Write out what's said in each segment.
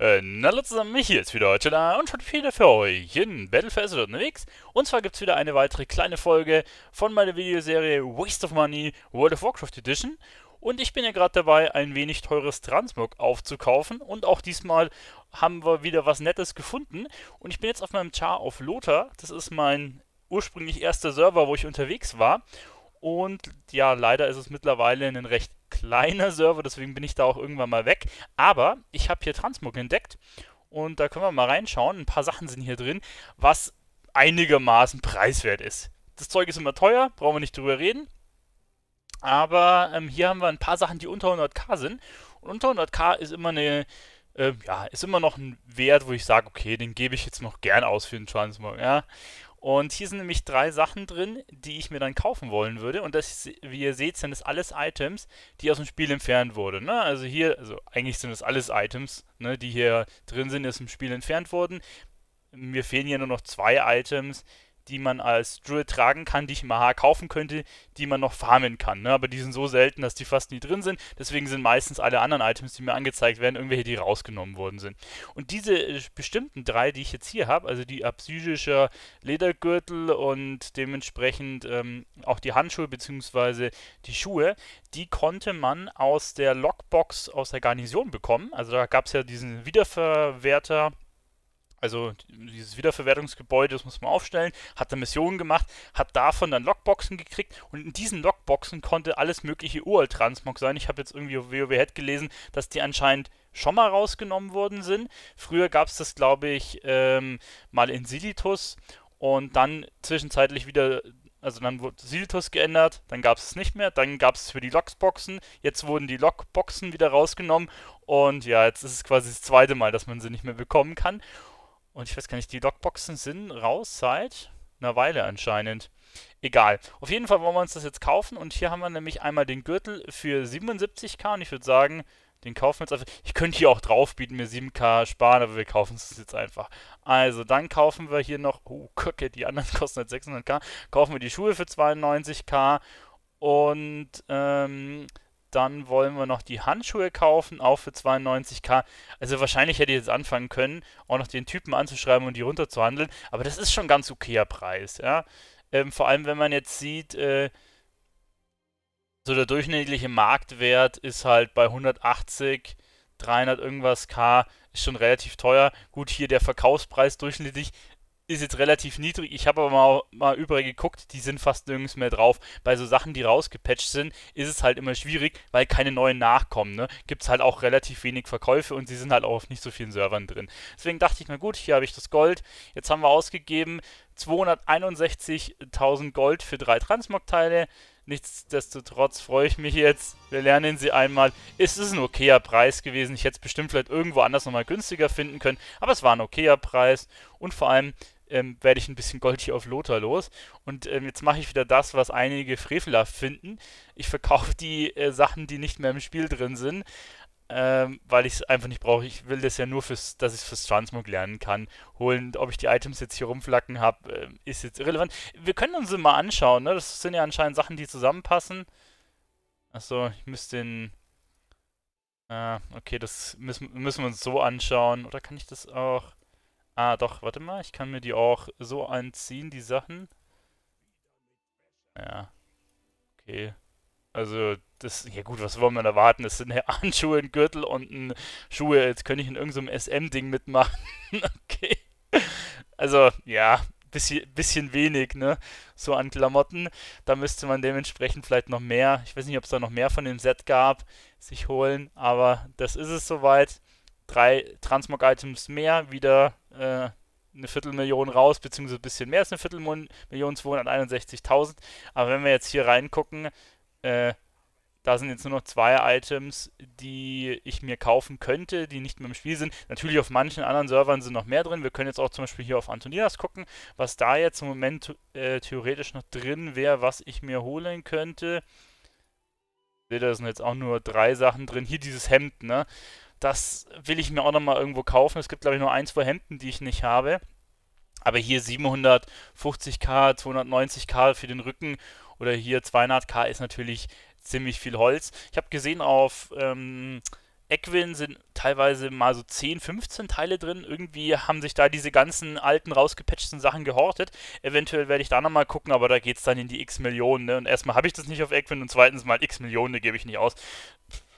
Äh, hallo zusammen, mich hier ist wieder heute da und schon wieder für euch in Battle for Azeroth unterwegs. Und zwar gibt es wieder eine weitere kleine Folge von meiner Videoserie Waste of Money World of Warcraft Edition. Und ich bin ja gerade dabei, ein wenig teures Transmog aufzukaufen. Und auch diesmal haben wir wieder was Nettes gefunden. Und ich bin jetzt auf meinem Char auf Lothar. Das ist mein ursprünglich erster Server, wo ich unterwegs war. Und ja, leider ist es mittlerweile ein recht kleiner Server, deswegen bin ich da auch irgendwann mal weg. Aber ich habe hier Transmog entdeckt und da können wir mal reinschauen. Ein paar Sachen sind hier drin, was einigermaßen preiswert ist. Das Zeug ist immer teuer, brauchen wir nicht drüber reden. Aber ähm, hier haben wir ein paar Sachen, die unter 100k sind. Und unter 100k ist immer eine, äh, ja, ist immer noch ein Wert, wo ich sage, okay, den gebe ich jetzt noch gern aus für den Transmog. Ja? Und hier sind nämlich drei Sachen drin, die ich mir dann kaufen wollen würde. Und das, wie ihr seht, sind das alles Items, die aus dem Spiel entfernt wurden. Ne? Also hier, also eigentlich sind das alles Items, ne, die hier drin sind, die aus dem Spiel entfernt wurden. Mir fehlen hier nur noch zwei Items, die man als Druid tragen kann, die ich im AHA kaufen könnte, die man noch farmen kann. Ne? Aber die sind so selten, dass die fast nie drin sind. Deswegen sind meistens alle anderen Items, die mir angezeigt werden, irgendwelche, die rausgenommen worden sind. Und diese äh, bestimmten drei, die ich jetzt hier habe, also die absysischer Ledergürtel und dementsprechend ähm, auch die Handschuhe bzw. die Schuhe, die konnte man aus der Logbox aus der Garnison bekommen. Also da gab es ja diesen Wiederverwerter. Also dieses Wiederverwertungsgebäude, das muss man aufstellen, hat eine Mission gemacht, hat davon dann Lockboxen gekriegt und in diesen Lockboxen konnte alles mögliche Uralt-Transmog sein. Ich habe jetzt irgendwie auf WoW Head gelesen, dass die anscheinend schon mal rausgenommen worden sind. Früher gab es das, glaube ich, ähm, mal in Silitus und dann zwischenzeitlich wieder also dann wurde Silitus geändert, dann gab es es nicht mehr, dann gab es für die Logsboxen, jetzt wurden die Lockboxen wieder rausgenommen und ja, jetzt ist es quasi das zweite Mal, dass man sie nicht mehr bekommen kann. Und ich weiß gar nicht, die Lockboxen sind raus seit einer Weile anscheinend. Egal. Auf jeden Fall wollen wir uns das jetzt kaufen. Und hier haben wir nämlich einmal den Gürtel für 77k. Und ich würde sagen, den kaufen wir jetzt einfach. Ich könnte hier auch drauf bieten, mir 7k sparen, aber wir kaufen es jetzt einfach. Also, dann kaufen wir hier noch. Oh, Kacke, die anderen kosten jetzt 600k. Kaufen wir die Schuhe für 92k. Und, ähm, dann wollen wir noch die Handschuhe kaufen, auch für 92k. Also wahrscheinlich hätte ich jetzt anfangen können, auch noch den Typen anzuschreiben und die runterzuhandeln. Aber das ist schon ein ganz okayer Preis, ja. Ähm, vor allem, wenn man jetzt sieht, äh, so der durchschnittliche Marktwert ist halt bei 180, 300 irgendwas K, ist schon relativ teuer. Gut, hier der Verkaufspreis durchschnittlich ist jetzt relativ niedrig. Ich habe aber mal, mal überall geguckt, die sind fast nirgends mehr drauf. Bei so Sachen, die rausgepatcht sind, ist es halt immer schwierig, weil keine neuen nachkommen. Ne? Gibt es halt auch relativ wenig Verkäufe und sie sind halt auch auf nicht so vielen Servern drin. Deswegen dachte ich mir, gut, hier habe ich das Gold. Jetzt haben wir ausgegeben 261.000 Gold für drei Transmog-Teile. Nichtsdestotrotz freue ich mich jetzt. Wir lernen sie einmal. Es ist ein okayer Preis gewesen. Ich hätte es bestimmt vielleicht irgendwo anders nochmal günstiger finden können. Aber es war ein okayer Preis. Und vor allem, ähm, werde ich ein bisschen Gold hier auf Lothar los. Und ähm, jetzt mache ich wieder das, was einige frevelhaft finden. Ich verkaufe die äh, Sachen, die nicht mehr im Spiel drin sind, ähm, weil ich es einfach nicht brauche. Ich will das ja nur, fürs, dass ich es fürs Transmog lernen kann. Holen, ob ich die Items jetzt hier rumflacken habe, äh, ist jetzt irrelevant. Wir können uns mal anschauen. Ne? Das sind ja anscheinend Sachen, die zusammenpassen. Achso, ich müsste den... Ah, okay, das müssen, müssen wir uns so anschauen. Oder kann ich das auch... Ah, doch, warte mal. Ich kann mir die auch so anziehen, die Sachen. Ja. Okay. Also, das, ja gut, was wollen wir erwarten? Das sind Handschuhe, ein Gürtel und ein Schuhe. Jetzt könnte ich in irgendeinem so SM-Ding mitmachen. okay. Also, ja, bisschen, bisschen wenig, ne? So an Klamotten. Da müsste man dementsprechend vielleicht noch mehr, ich weiß nicht, ob es da noch mehr von dem Set gab, sich holen, aber das ist es soweit drei Transmog-Items mehr, wieder äh, eine Viertelmillion raus, beziehungsweise ein bisschen mehr als eine Viertelmillion, 261.000. Aber wenn wir jetzt hier reingucken, äh, da sind jetzt nur noch zwei Items, die ich mir kaufen könnte, die nicht mehr im Spiel sind. Natürlich auf manchen anderen Servern sind noch mehr drin. Wir können jetzt auch zum Beispiel hier auf Antonidas gucken, was da jetzt im Moment äh, theoretisch noch drin wäre, was ich mir holen könnte. Seht ihr, da sind jetzt auch nur drei Sachen drin. Hier dieses Hemd, ne? Das will ich mir auch nochmal irgendwo kaufen. Es gibt, glaube ich, nur ein, zwei Hemden, die ich nicht habe. Aber hier 750k, 290k für den Rücken oder hier 200k ist natürlich ziemlich viel Holz. Ich habe gesehen, auf ähm, Equin sind teilweise mal so 10, 15 Teile drin. Irgendwie haben sich da diese ganzen alten, rausgepatchten Sachen gehortet. Eventuell werde ich da nochmal gucken, aber da geht es dann in die x Millionen. Ne? Und erstmal habe ich das nicht auf Equin und zweitens mal x Millionen, die gebe ich nicht aus.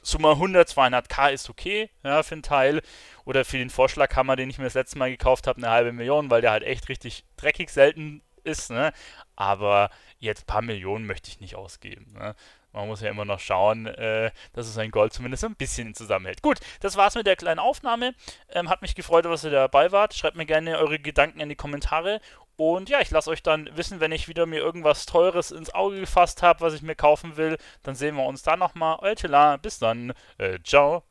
Summe 100, 200k ist okay ja, für einen Teil. Oder für den Vorschlaghammer, den ich mir das letzte Mal gekauft habe, eine halbe Million, weil der halt echt richtig dreckig selten ist. Ne? Aber jetzt ein paar Millionen möchte ich nicht ausgeben. Ne? Man muss ja immer noch schauen, äh, dass es sein Gold zumindest ein bisschen zusammenhält. Gut, das war's mit der kleinen Aufnahme. Ähm, hat mich gefreut, dass ihr dabei wart. Schreibt mir gerne eure Gedanken in die Kommentare und ja, ich lasse euch dann wissen, wenn ich wieder mir irgendwas Teures ins Auge gefasst habe, was ich mir kaufen will. Dann sehen wir uns da nochmal. Euer Tela, bis dann. Äh, ciao.